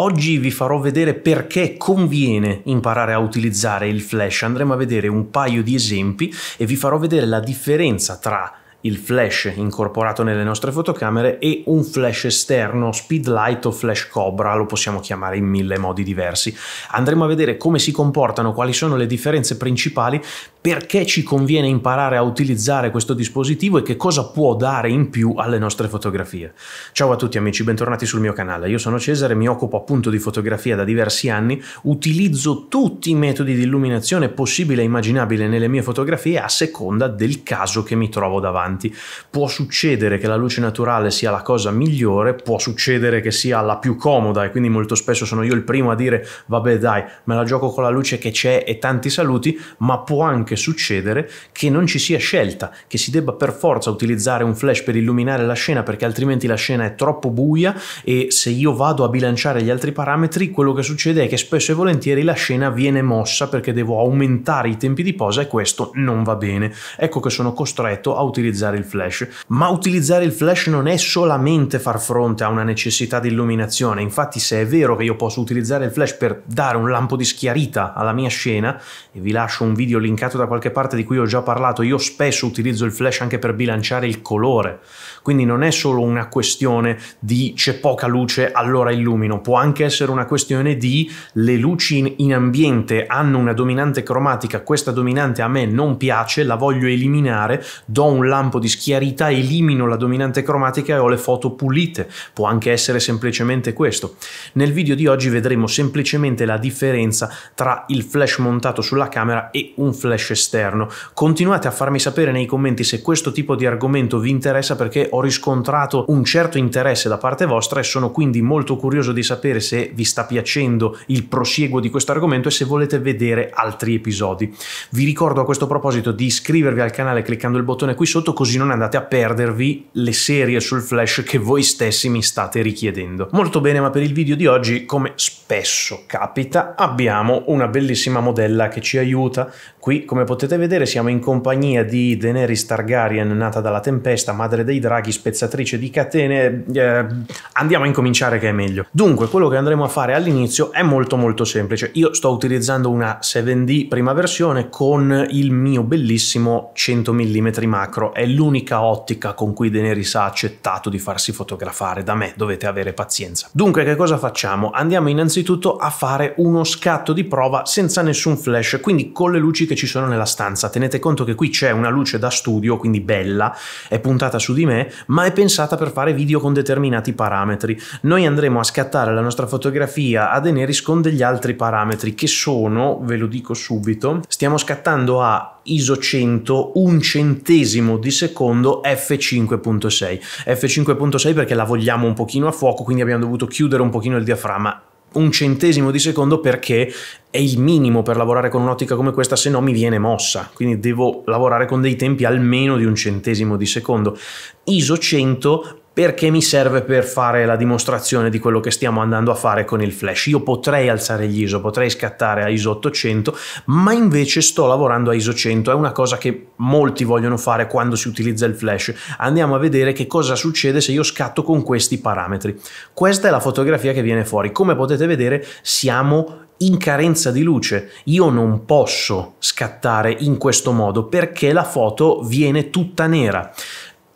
Oggi vi farò vedere perché conviene imparare a utilizzare il flash, andremo a vedere un paio di esempi e vi farò vedere la differenza tra il flash incorporato nelle nostre fotocamere e un flash esterno, speedlight o flash cobra, lo possiamo chiamare in mille modi diversi. Andremo a vedere come si comportano, quali sono le differenze principali perché ci conviene imparare a utilizzare questo dispositivo e che cosa può dare in più alle nostre fotografie. Ciao a tutti amici, bentornati sul mio canale. Io sono Cesare, mi occupo appunto di fotografia da diversi anni, utilizzo tutti i metodi di illuminazione possibile e immaginabile nelle mie fotografie a seconda del caso che mi trovo davanti. Può succedere che la luce naturale sia la cosa migliore, può succedere che sia la più comoda e quindi molto spesso sono io il primo a dire vabbè dai, me la gioco con la luce che c'è e tanti saluti, ma può anche anche succedere che non ci sia scelta, che si debba per forza utilizzare un flash per illuminare la scena perché altrimenti la scena è troppo buia e se io vado a bilanciare gli altri parametri quello che succede è che spesso e volentieri la scena viene mossa perché devo aumentare i tempi di posa e questo non va bene. Ecco che sono costretto a utilizzare il flash. Ma utilizzare il flash non è solamente far fronte a una necessità di illuminazione, infatti se è vero che io posso utilizzare il flash per dare un lampo di schiarita alla mia scena, e vi lascio un video linkato da qualche parte di cui ho già parlato, io spesso utilizzo il flash anche per bilanciare il colore, quindi non è solo una questione di c'è poca luce, allora illumino, può anche essere una questione di le luci in, ambiente hanno una dominante cromatica, questa dominante a me non piace, la voglio eliminare, do un lampo di schiarità, elimino la dominante cromatica e ho le foto pulite, può anche essere semplicemente questo. Nel video di oggi vedremo semplicemente la differenza tra il flash montato sulla camera e un flash flash esterno. Continuate a farmi sapere nei commenti se questo tipo di argomento vi interessa perché ho riscontrato un certo interesse da parte vostra e sono quindi molto curioso di sapere se vi sta piacendo il prosieguo di questo argomento e se volete vedere altri episodi. Vi ricordo a questo proposito di iscrivervi al canale cliccando il bottone qui sotto così non andate a perdervi le serie sul flash che voi stessi mi state richiedendo. Molto bene, ma per il video di oggi, come spesso capita, abbiamo una bellissima modella che ci aiuta. Qui, come come potete vedere siamo in compagnia di Daenerys Targaryen, nata dalla tempesta, madre dei draghi, spezzatrice di catene. Eh, andiamo a incominciare che è meglio. Dunque, quello che andremo a fare all'inizio è molto molto semplice. Io sto utilizzando una 7D prima versione con il mio bellissimo 100 mm macro. È l'unica ottica con cui Daenerys ha accettato di farsi fotografare da me, dovete avere pazienza. Dunque, che cosa facciamo? Andiamo innanzitutto a fare uno scatto di prova senza nessun flash, quindi con le luci che ci sono nella stanza. Tenete conto che qui c'è una luce da studio, quindi bella, è puntata su di me, ma è pensata per fare video con determinati parametri. Noi andremo a scattare la nostra fotografia a Eneris con degli altri parametri che sono, ve lo dico subito, stiamo scattando a ISO 100 un centesimo di secondo f5.6 f5.6 perché la vogliamo un pochino a fuoco quindi abbiamo dovuto chiudere un pochino il diaframma un centesimo di secondo perché è il minimo per lavorare con un'ottica come questa, se no mi viene mossa, quindi devo lavorare con dei tempi almeno di un centesimo di secondo. ISO 100 perché mi serve per fare la dimostrazione di quello che stiamo andando a fare con il flash. Io potrei alzare gli ISO, potrei scattare a ISO 800, ma invece sto lavorando a ISO 100, è una cosa che molti vogliono fare quando si utilizza il flash. Andiamo a vedere che cosa succede se io scatto con questi parametri. Questa è la fotografia che viene fuori. Come potete vedere siamo in carenza di luce. Io non posso scattare in questo modo perché la foto viene tutta nera.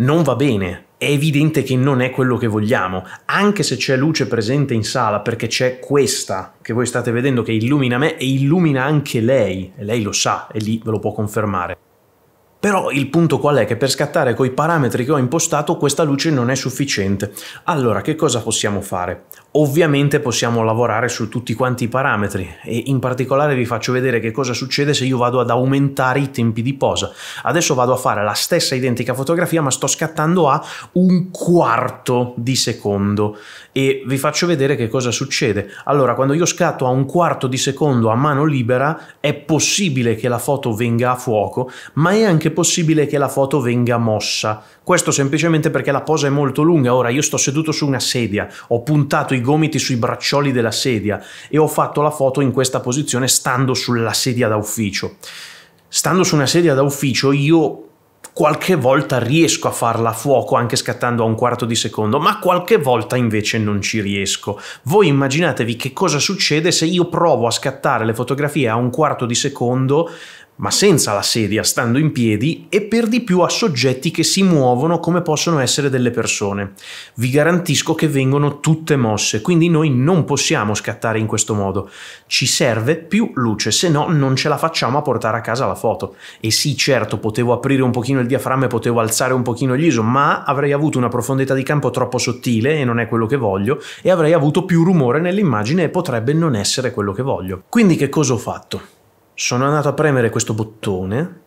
Non va bene, è evidente che non è quello che vogliamo, anche se c'è luce presente in sala, perché c'è questa che voi state vedendo che illumina me e illumina anche lei, e lei lo sa e lì ve lo può confermare. Però il punto qual è? Che per scattare con i parametri che ho impostato questa luce non è sufficiente. Allora, che cosa possiamo fare? Ovviamente possiamo lavorare su tutti quanti i parametri e in particolare vi faccio vedere che cosa succede se io vado ad aumentare i tempi di posa. Adesso vado a fare la stessa identica fotografia ma sto scattando a un quarto di secondo e vi faccio vedere che cosa succede. Allora quando io scatto a un quarto di secondo a mano libera è possibile che la foto venga a fuoco ma è anche possibile che la foto venga mossa. Questo semplicemente perché la posa è molto lunga. Ora io sto seduto su una sedia, ho puntato i gomiti sui braccioli della sedia e ho fatto la foto in questa posizione stando sulla sedia da ufficio. Stando su una sedia da ufficio io qualche volta riesco a farla a fuoco anche scattando a un quarto di secondo, ma qualche volta invece non ci riesco. Voi immaginatevi che cosa succede se io provo a scattare le fotografie a un quarto di secondo ma senza la sedia, stando in piedi e per di più a soggetti che si muovono come possono essere delle persone. Vi garantisco che vengono tutte mosse, quindi noi non possiamo scattare in questo modo. Ci serve più luce, se no non ce la facciamo a portare a casa la foto. E sì, certo, potevo aprire un pochino il diaframma e potevo alzare un pochino gli ISO, ma avrei avuto una profondità di campo troppo sottile e non è quello che voglio, e avrei avuto più rumore nell'immagine e potrebbe non essere quello che voglio. Quindi che cosa ho fatto? sono andato a premere questo bottone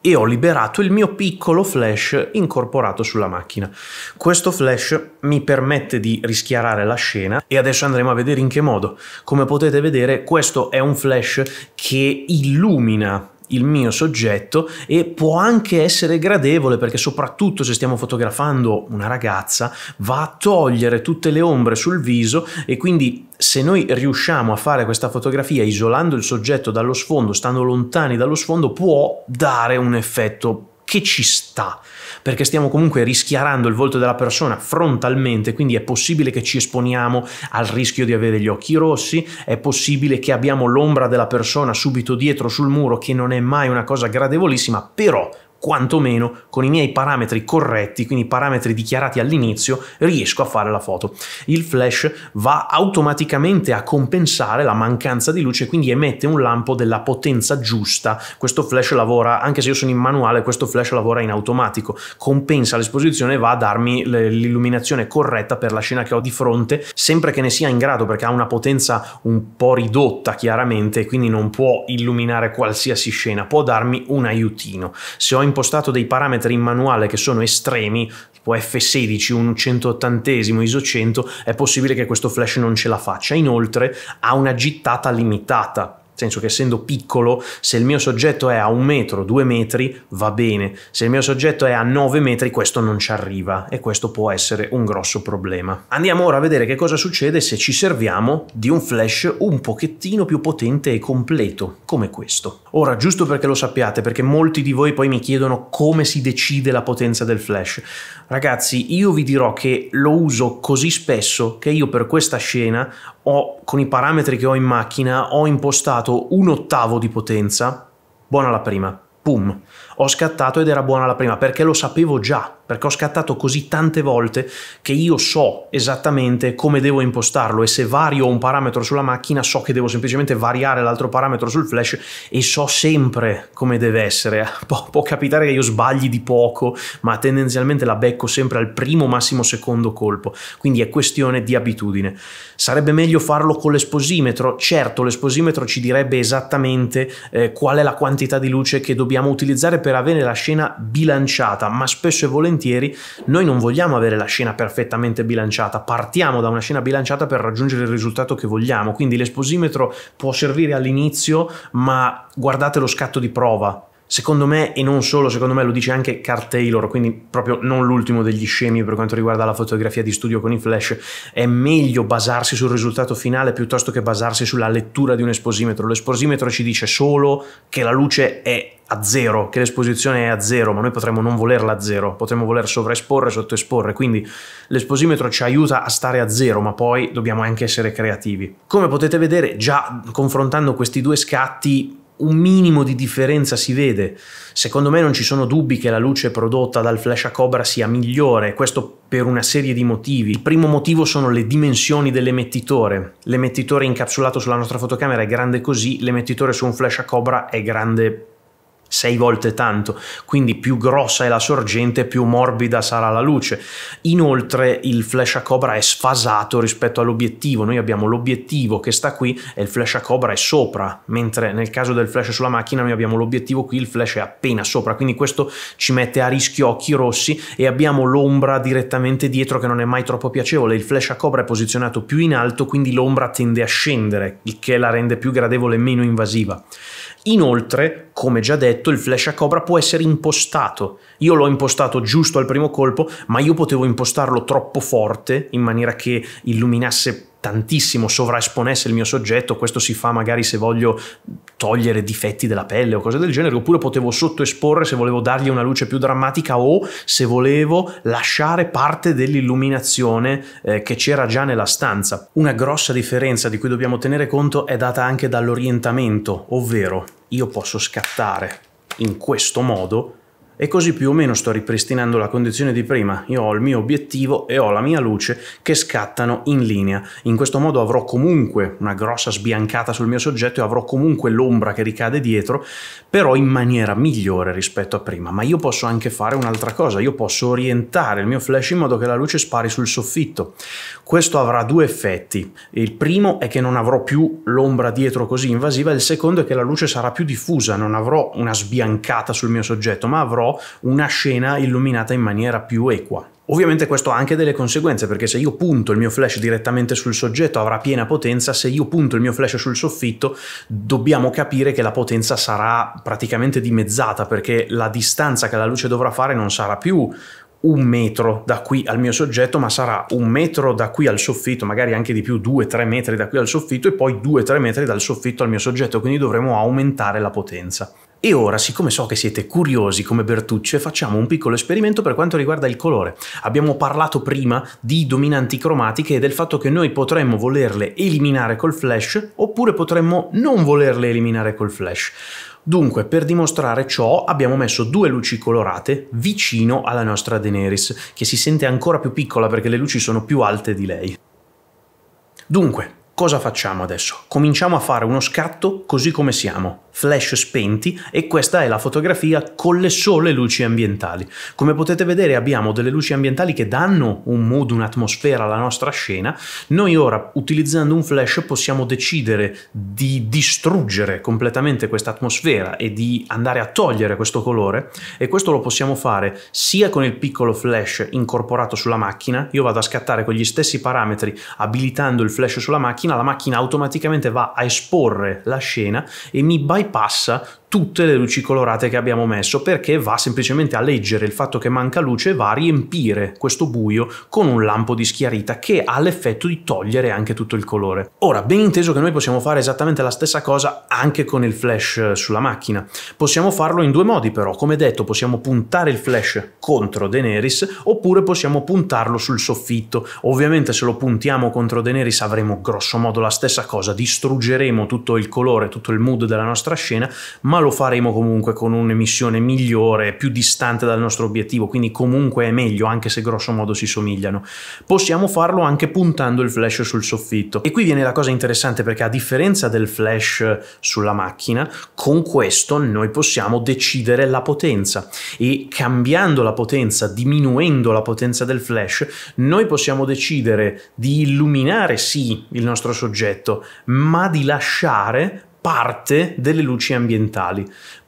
e ho liberato il mio piccolo flash incorporato sulla macchina. Questo flash mi permette di rischiarare la scena e adesso andremo a vedere in che modo. Come potete vedere questo è un flash che illumina il mio soggetto e può anche essere gradevole perché soprattutto se stiamo fotografando una ragazza va a togliere tutte le ombre sul viso e quindi se noi riusciamo a fare questa fotografia isolando il soggetto dallo sfondo, stando lontani dallo sfondo, può dare un effetto che ci sta, perché stiamo comunque rischiarando il volto della persona frontalmente, quindi è possibile che ci esponiamo al rischio di avere gli occhi rossi, è possibile che abbiamo l'ombra della persona subito dietro sul muro, che non è mai una cosa gradevolissima, però quantomeno con i miei parametri corretti, quindi i parametri dichiarati all'inizio, riesco a fare la foto. Il flash va automaticamente a compensare la mancanza di luce, quindi emette un lampo della potenza giusta. Questo flash lavora, anche se io sono in manuale, questo flash lavora in automatico, compensa l'esposizione e va a darmi l'illuminazione corretta per la scena che ho di fronte, sempre che ne sia in grado, perché ha una potenza un po' ridotta chiaramente, quindi non può illuminare qualsiasi scena, può darmi un aiutino. Se ho impostato dei parametri in manuale che sono estremi, tipo F16, un 180 ISO 100, è possibile che questo flash non ce la faccia. Inoltre ha una gittata limitata senso che essendo piccolo, se il mio soggetto è a un metro, due metri, va bene, se il mio soggetto è a nove metri, questo non ci arriva e questo può essere un grosso problema. Andiamo ora a vedere che cosa succede se ci serviamo di un flash un pochettino più potente e completo, come questo. Ora, giusto perché lo sappiate, perché molti di voi poi mi chiedono come si decide la potenza del flash. Ragazzi, io vi dirò che lo uso così spesso che io per questa scena ho, con i parametri che ho in macchina, ho impostato un ottavo di potenza, buona la prima, pum ho scattato ed era buona la prima, perché lo sapevo già, perché ho scattato così tante volte che io so esattamente come devo impostarlo e se vario un parametro sulla macchina so che devo semplicemente variare l'altro parametro sul flash e so sempre come deve essere. Pu- può capitare che io sbagli di poco, ma tendenzialmente la becco sempre al primo, massimo secondo colpo, quindi è questione di abitudine. Sarebbe meglio farlo con l'esposimetro? Certo, l'esposimetro ci direbbe esattamente eh, qual è la quantità di luce che dobbiamo utilizzare per avere la scena bilanciata, ma spesso e volentieri noi non vogliamo avere la scena perfettamente bilanciata, partiamo da una scena bilanciata per raggiungere il risultato che vogliamo, quindi l'esposimetro può servire all'inizio, ma guardate lo scatto di prova Secondo me, e non solo, secondo me lo dice anche Carl Taylor, quindi proprio non l'ultimo degli scemi per quanto riguarda la fotografia di studio con i flash, è meglio basarsi sul risultato finale piuttosto che basarsi sulla lettura di un esposimetro. L'esposimetro ci dice solo che la luce è a zero, che l'esposizione è a zero, ma noi potremmo non volerla a zero, potremmo voler sovraesporre, sottoesporre, quindi l'esposimetro ci aiuta a stare a zero, ma poi dobbiamo anche essere creativi. Come potete vedere, già confrontando questi due scatti un minimo di differenza si vede. Secondo me non ci sono dubbi che la luce prodotta dal flash a cobra sia migliore, questo per una serie di motivi. Il primo motivo sono le dimensioni dell'emettitore. L'emettitore incapsulato sulla nostra fotocamera è grande così, l'emettitore su un flash a cobra è grande sei volte tanto, quindi più grossa è la sorgente, più morbida sarà la luce. Inoltre il flash a cobra è sfasato rispetto all'obiettivo, noi abbiamo l'obiettivo che sta qui e il flash a cobra è sopra, mentre nel caso del flash sulla macchina noi abbiamo l'obiettivo qui, il flash è appena sopra, quindi questo ci mette a rischio occhi rossi e abbiamo l'ombra direttamente dietro che non è mai troppo piacevole, il flash a cobra è posizionato più in alto, quindi l'ombra tende a scendere, il che la rende più gradevole e meno invasiva. Inoltre, come già detto, il flash a cobra può essere impostato. Io l'ho impostato giusto al primo colpo, ma io potevo impostarlo troppo forte in maniera che illuminasse tantissimo, sovraesponesse il mio soggetto, questo si fa magari se voglio togliere difetti della pelle o cose del genere, oppure potevo sottoesporre se volevo dargli una luce più drammatica o se volevo lasciare parte dell'illuminazione eh, che c'era già nella stanza. Una grossa differenza di cui dobbiamo tenere conto è data anche dall'orientamento, ovvero io posso scattare in questo modo e così più o meno sto ripristinando la condizione di prima. Io ho il mio obiettivo e ho la mia luce che scattano in linea. In questo modo avrò comunque una grossa sbiancata sul mio soggetto e avrò comunque l'ombra che ricade dietro, però in maniera migliore rispetto a prima. Ma io posso anche fare un'altra cosa, io posso orientare il mio flash in modo che la luce spari sul soffitto. Questo avrà due effetti. Il primo è che non avrò più l'ombra dietro così invasiva, il secondo è che la luce sarà più diffusa, non avrò una sbiancata sul mio soggetto, ma avrò però una scena illuminata in maniera più equa. Ovviamente questo ha anche delle conseguenze, perché se io punto il mio flash direttamente sul soggetto avrà piena potenza, se io punto il mio flash sul soffitto dobbiamo capire che la potenza sarà praticamente dimezzata, perché la distanza che la luce dovrà fare non sarà più un metro da qui al mio soggetto, ma sarà un metro da qui al soffitto, magari anche di più, 2 tre metri da qui al soffitto e poi 2 tre metri dal soffitto al mio soggetto, quindi dovremo aumentare la potenza. E ora, siccome so che siete curiosi come Bertucce, facciamo un piccolo esperimento per quanto riguarda il colore. Abbiamo parlato prima di dominanti cromatiche e del fatto che noi potremmo volerle eliminare col flash oppure potremmo non volerle eliminare col flash. Dunque, per dimostrare ciò, abbiamo messo due luci colorate vicino alla nostra Daenerys, che si sente ancora più piccola perché le luci sono più alte di lei. Dunque, Cosa facciamo adesso? Cominciamo a fare uno scatto così come siamo, flash spenti e questa è la fotografia con le sole luci ambientali. Come potete vedere abbiamo delle luci ambientali che danno un mood, un'atmosfera alla nostra scena. Noi ora utilizzando un flash possiamo decidere di distruggere completamente questa atmosfera e di andare a togliere questo colore e questo lo possiamo fare sia con il piccolo flash incorporato sulla macchina, io vado a scattare con gli stessi parametri abilitando il flash sulla macchina macchina, la macchina automaticamente va a esporre la scena e mi bypassa tutte le luci colorate che abbiamo messo perché va semplicemente a leggere il fatto che manca luce e va a riempire questo buio con un lampo di schiarita che ha l'effetto di togliere anche tutto il colore. Ora, ben inteso che noi possiamo fare esattamente la stessa cosa anche con il flash eh, sulla macchina. Possiamo farlo in due modi però, come detto possiamo puntare il flash contro Daenerys oppure possiamo puntarlo sul soffitto. Ovviamente se lo puntiamo contro Daenerys avremo grossomodo la stessa cosa, distruggeremo tutto il colore, tutto il mood della nostra scena, ma ma lo faremo comunque con un'emissione migliore, più distante dal nostro obiettivo, quindi comunque è meglio, anche se grosso modo si somigliano. Possiamo farlo anche puntando il flash sul soffitto. E qui viene la cosa interessante perché a differenza del flash sulla macchina, con questo noi possiamo decidere la potenza e cambiando la potenza, diminuendo la potenza del flash, noi possiamo decidere di illuminare sì il nostro soggetto, ma di lasciare parte delle luci ambientali.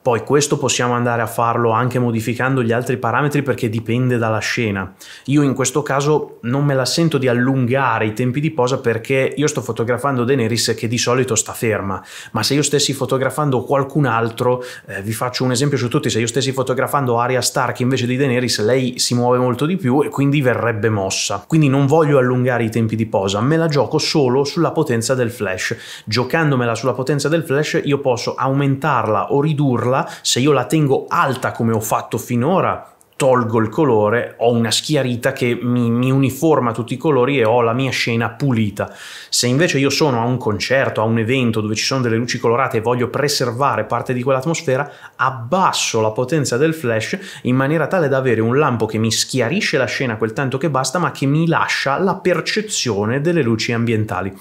Poi questo possiamo andare a farlo anche modificando gli altri parametri perché dipende dalla scena. Io in questo caso non me la sento di allungare i tempi di posa perché io sto fotografando Daenerys che di solito sta ferma, ma se io stessi fotografando qualcun altro, eh, vi faccio un esempio su tutti, se io stessi fotografando Arya Stark invece di Daenerys, lei si muove molto di più e quindi verrebbe mossa. Quindi non voglio allungare i tempi di posa, me la gioco solo sulla potenza del flash. Giocandomela sulla potenza del flash io posso aumentarla o ridurla piccola, se io la tengo alta come ho fatto finora, tolgo il colore, ho una schiarita che mi, mi, uniforma tutti i colori e ho la mia scena pulita. Se invece io sono a un concerto, a un evento dove ci sono delle luci colorate e voglio preservare parte di quell'atmosfera, abbasso la potenza del flash in maniera tale da avere un lampo che mi schiarisce la scena quel tanto che basta, ma che mi lascia la percezione delle luci ambientali.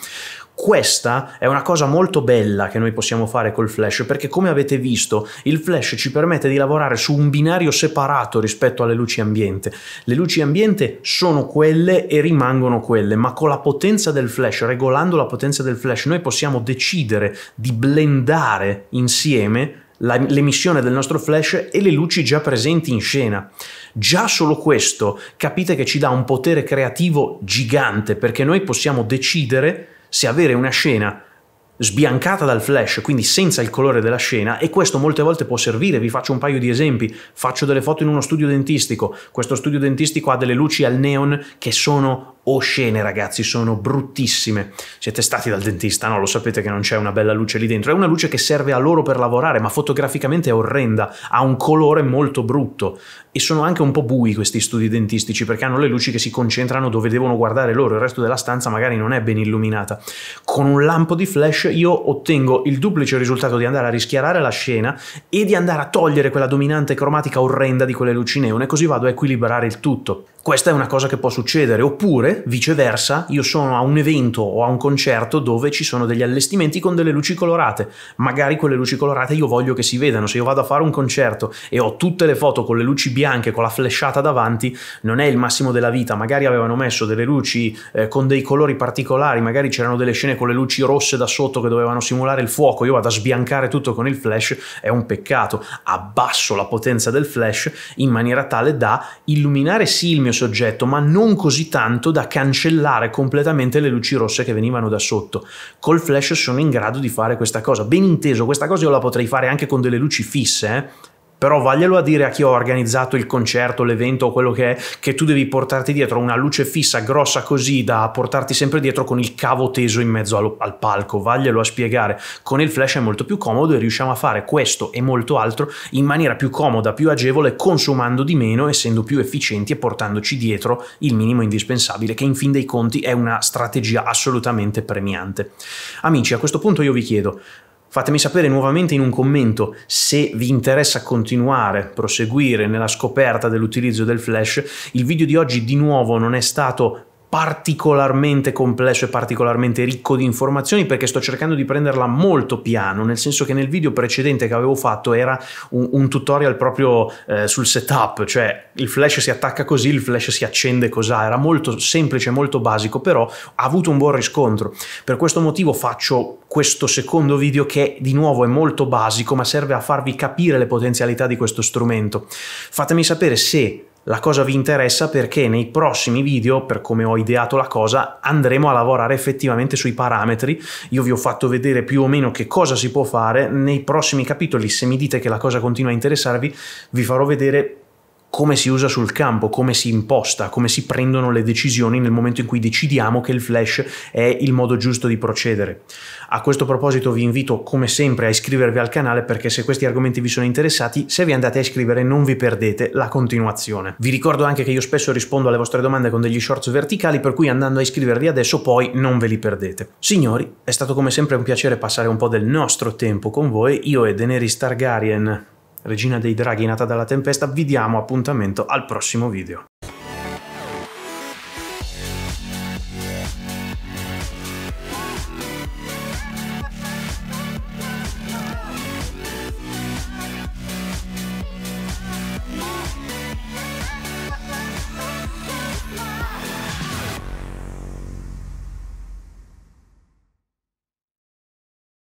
Questa è una cosa molto bella che noi possiamo fare col flash perché come avete visto il flash ci permette di lavorare su un binario separato rispetto alle luci ambiente. Le luci ambiente sono quelle e rimangono quelle ma con la potenza del flash, regolando la potenza del flash noi possiamo decidere di blendare insieme l'emissione del nostro flash e le luci già presenti in scena. Già solo questo capite che ci dà un potere creativo gigante perché noi possiamo decidere se avere una scena sbiancata dal flash, quindi senza il colore della scena e questo molte volte può servire, vi faccio un paio di esempi, faccio delle foto in uno studio dentistico, questo studio dentistico ha delle luci al neon che sono oscene ragazzi, sono bruttissime, siete stati dal dentista, no? Lo sapete che non c'è una bella luce lì dentro, è una luce che serve a loro per lavorare, ma fotograficamente è orrenda, ha un colore molto brutto e sono anche un po' bui questi studi dentistici perché hanno le luci che si concentrano dove devono guardare loro, il resto della stanza magari non è ben illuminata. Con un lampo di flash cioè, io ottengo il duplice risultato di andare a rischiarare la scena e di andare a togliere quella dominante cromatica orrenda di quelle luci neone, così vado a equilibrare il tutto questa è una cosa che può succedere, oppure viceversa, io sono a un evento o a un concerto dove ci sono degli allestimenti con delle luci colorate, magari quelle luci colorate io voglio che si vedano, se io vado a fare un concerto e ho tutte le foto con le luci bianche, con la flashata davanti, non è il massimo della vita, magari avevano messo delle luci eh, con dei colori particolari, magari c'erano delle scene con le luci rosse da sotto che dovevano simulare il fuoco, io vado a sbiancare tutto con il flash, è un peccato, abbasso la potenza del flash in maniera tale da illuminare sì il mio soggetto, ma non così tanto da cancellare completamente le luci rosse che venivano da sotto. Col flash sono in grado di fare questa cosa. Ben inteso, questa cosa io la potrei fare anche con delle luci fisse, eh? Però vaglielo a dire a chi ha organizzato il concerto, l'evento o quello che è, che tu devi portarti dietro una luce fissa grossa così da portarti sempre dietro con il cavo teso in mezzo al, al palco. Vaglielo a spiegare. Con il flash è molto più comodo e riusciamo a fare questo e molto altro in maniera più comoda, più agevole, consumando di meno, essendo più efficienti e portandoci dietro il minimo indispensabile, che in fin dei conti è una strategia assolutamente premiante. Amici, a questo punto io vi chiedo, Fatemi sapere nuovamente in un commento se vi interessa continuare, proseguire nella scoperta dell'utilizzo del flash. Il video di oggi di nuovo non è stato particolarmente complesso e particolarmente ricco di informazioni perché sto cercando di prenderla molto piano, nel senso che nel video precedente che avevo fatto era un, un tutorial proprio eh, sul setup, cioè il flash si attacca così, il flash si accende così, era molto semplice, molto basico, però ha avuto un buon riscontro. Per questo motivo faccio questo secondo video che di nuovo è molto basico ma serve a farvi capire le potenzialità di questo strumento. Fatemi sapere se la cosa vi interessa perché nei prossimi video, per come ho ideato la cosa, andremo a lavorare effettivamente sui parametri. Io vi ho fatto vedere più o meno che cosa si può fare. Nei prossimi capitoli, se mi dite che la cosa continua a interessarvi, vi farò vedere come si usa sul campo, come si imposta, come si prendono le decisioni nel momento in cui decidiamo che il flash è il modo giusto di procedere. A questo proposito vi invito come sempre a iscrivervi al canale perché se questi argomenti vi sono interessati, se vi andate a iscrivere non vi perdete la continuazione. Vi ricordo anche che io spesso rispondo alle vostre domande con degli shorts verticali, per cui andando a iscrivervi adesso poi non ve li perdete. Signori, è stato come sempre un piacere passare un po' del nostro tempo con voi, io e Daenerys Targaryen regina dei draghi nata dalla tempesta, vi diamo appuntamento al prossimo video.